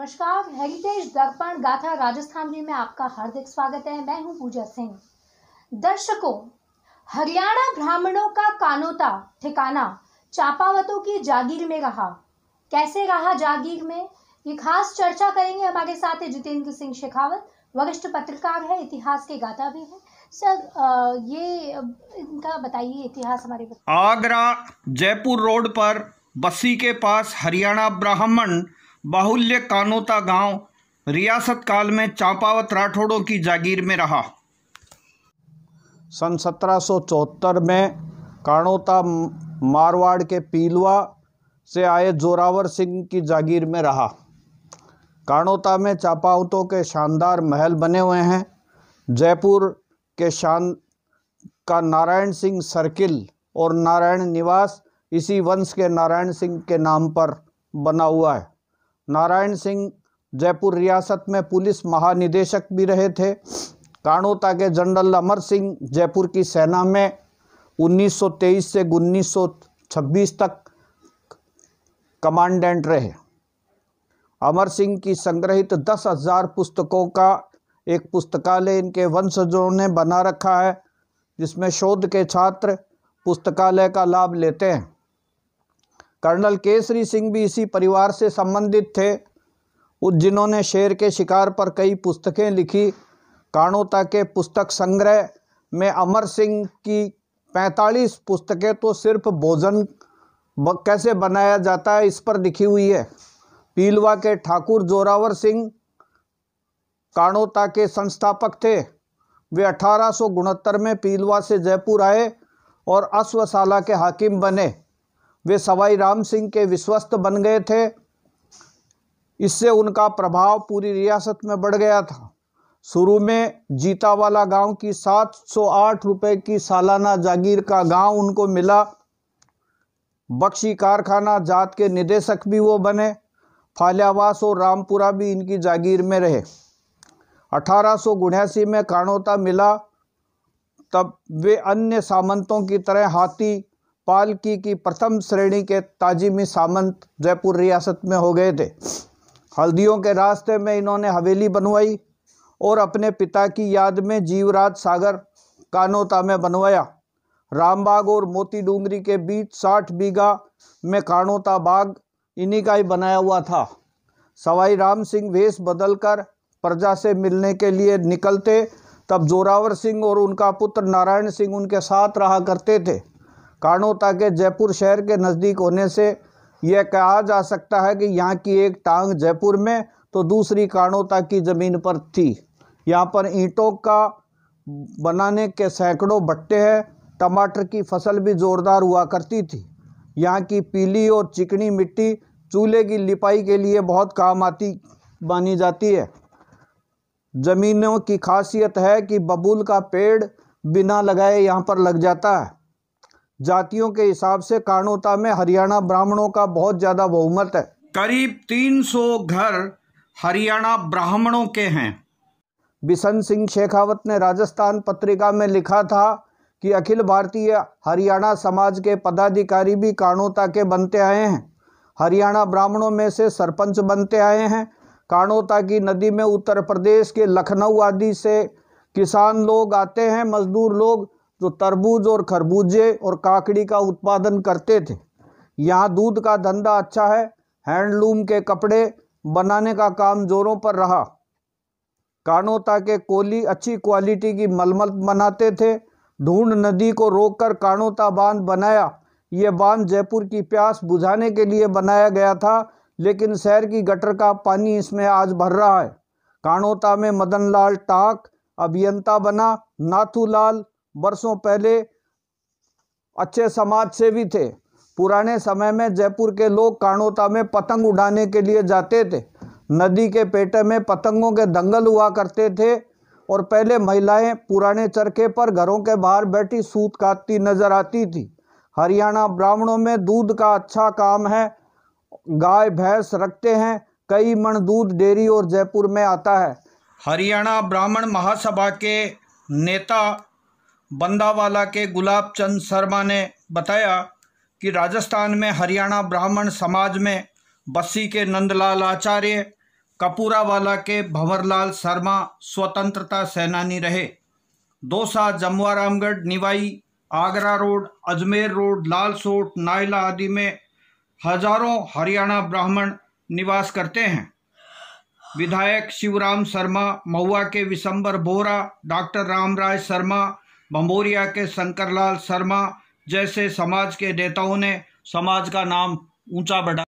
नमस्कार हेरिटेज दर्पण गाथा राजस्थान जी में आपका हार्दिक स्वागत है मैं हूं पूजा सिंह दर्शकों हरियाणा ब्राह्मणों का कानोता ठिकाना चापावतों की जागीर में रहा कैसे रहा जागीर में ये खास चर्चा करेंगे हमारे साथ है जितेंद्र सिंह शेखावत वरिष्ठ पत्रकार है इतिहास के गाथा भी है सर ये इनका बताइए इतिहास हमारे आगरा जयपुर रोड पर बस्सी के पास हरियाणा ब्राह्मण बाहुल्य कानोता गांव रियासत काल में चांपावत राठौड़ों की जागीर में रहा सन 1774 में कानोता मारवाड़ के पीलवा से आए जोरावर सिंह की जागीर में रहा कानोता में चापावतों के शानदार महल बने हुए हैं जयपुर के शान का नारायण सिंह सर्किल और नारायण निवास इसी वंश के नारायण सिंह के नाम पर बना हुआ है नारायण सिंह जयपुर रियासत में पुलिस महानिदेशक भी रहे थे काणोता के जनरल अमर सिंह जयपुर की सेना में 1923 से 1926 तक कमांडेंट रहे अमर सिंह की संग्रहित दस हजार पुस्तकों का एक पुस्तकालय इनके वंशजों ने बना रखा है जिसमें शोध के छात्र पुस्तकालय का लाभ लेते हैं कर्नल केसरी सिंह भी इसी परिवार से संबंधित थे जिन्होंने शेर के शिकार पर कई पुस्तकें लिखी काणोता के पुस्तक संग्रह में अमर सिंह की पैंतालीस पुस्तकें तो सिर्फ भोजन कैसे बनाया जाता है इस पर लिखी हुई है पीलवा के ठाकुर जोरावर सिंह काणोता के संस्थापक थे वे अठारह में पीलवा से जयपुर आए और अश्वशाला के हाकिम बने वे सवाई राम सिंह के विश्वस्त बन गए थे इससे उनका प्रभाव पूरी रियासत में बढ़ गया था शुरू में जीतावाला गांव की 708 रुपए की सालाना जागीर का गांव उनको मिला बख्शी कारखाना जात के निदेशक भी वो बने फाल्यावास और रामपुरा भी इनकी जागीर में रहे अठारह में कानोता मिला तब वे अन्य सामंतों की तरह हाथी पालकी की प्रथम श्रेणी के ताजिमी सामंत जयपुर रियासत में हो गए थे हल्दियों के रास्ते में इन्होंने हवेली बनवाई और अपने पिता की याद में जीवराज सागर कानोता में बनवाया रामबाग और मोती डूंगरी के बीच साठ बीघा में कानोता बाग इन्हीं का ही बनाया हुआ था सवाई राम सिंह वेश बदलकर प्रजा से मिलने के लिए निकलते तब जोरावर सिंह और उनका पुत्र नारायण सिंह उनके साथ रहा करते थे काणोता के जयपुर शहर के नज़दीक होने से यह कहा जा सकता है कि यहाँ की एक टांग जयपुर में तो दूसरी काणोता की ज़मीन पर थी यहाँ पर ईंटों का बनाने के सैकड़ों भट्टे हैं टमाटर की फसल भी ज़ोरदार हुआ करती थी यहाँ की पीली और चिकनी मिट्टी चूल्हे की लिपाई के लिए बहुत काम आती मानी जाती है ज़मीनों की खासियत है कि बबूल का पेड़ बिना लगाए यहाँ पर लग जाता है जातियों के हिसाब से कारणोता में हरियाणा ब्राह्मणों का बहुत ज़्यादा बहुमत है करीब 300 घर हरियाणा ब्राह्मणों के हैं बिशन सिंह शेखावत ने राजस्थान पत्रिका में लिखा था कि अखिल भारतीय हरियाणा समाज के पदाधिकारी भी कानोता के बनते आए हैं हरियाणा ब्राह्मणों में से सरपंच बनते आए हैं कानोता की नदी में उत्तर प्रदेश के लखनऊ आदि से किसान लोग आते हैं मजदूर लोग जो तरबूज और खरबूजे और काकड़ी का उत्पादन करते थे यहाँ दूध का धंधा अच्छा है हैंडलूम के कपड़े बनाने का काम जोरों पर रहा कानोता के कोली अच्छी क्वालिटी की मलमल बनाते थे ढूंढ नदी को रोककर कानोता बांध बनाया ये बांध जयपुर की प्यास बुझाने के लिए बनाया गया था लेकिन शहर की गटर का पानी इसमें आज भर रहा है कानोता में मदनलाल टाक अभियंता बना नाथूलाल वर्षों पहले अच्छे समाज से भी थे पुराने समय में जयपुर के लोग काणोता में पतंग उड़ाने के लिए जाते थे नदी के पेटे में पतंगों के दंगल हुआ करते थे और पहले महिलाएं पुराने चरखे पर घरों के बाहर बैठी सूत काटती नजर आती थी हरियाणा ब्राह्मणों में दूध का अच्छा काम है गाय भैंस रखते हैं कई मण दूध डेयरी और जयपुर में आता है हरियाणा ब्राह्मण महासभा के नेता बंदावाला के गुलाब चंद शर्मा ने बताया कि राजस्थान में हरियाणा ब्राह्मण समाज में बस्सी के नंदलाल आचार्य कपूरावाला के भंवरलाल शर्मा स्वतंत्रता सेनानी रहे दोसा जमुआ रामगढ़ निवाई आगरा रोड अजमेर रोड लालसोट नायला आदि में हजारों हरियाणा ब्राह्मण निवास करते हैं विधायक शिवराम शर्मा महुआ के विशंबर बोरा डॉक्टर रामराय शर्मा बम्बोरिया के शंकरलाल शर्मा जैसे समाज के नेताओं ने समाज का नाम ऊंचा बढ़ा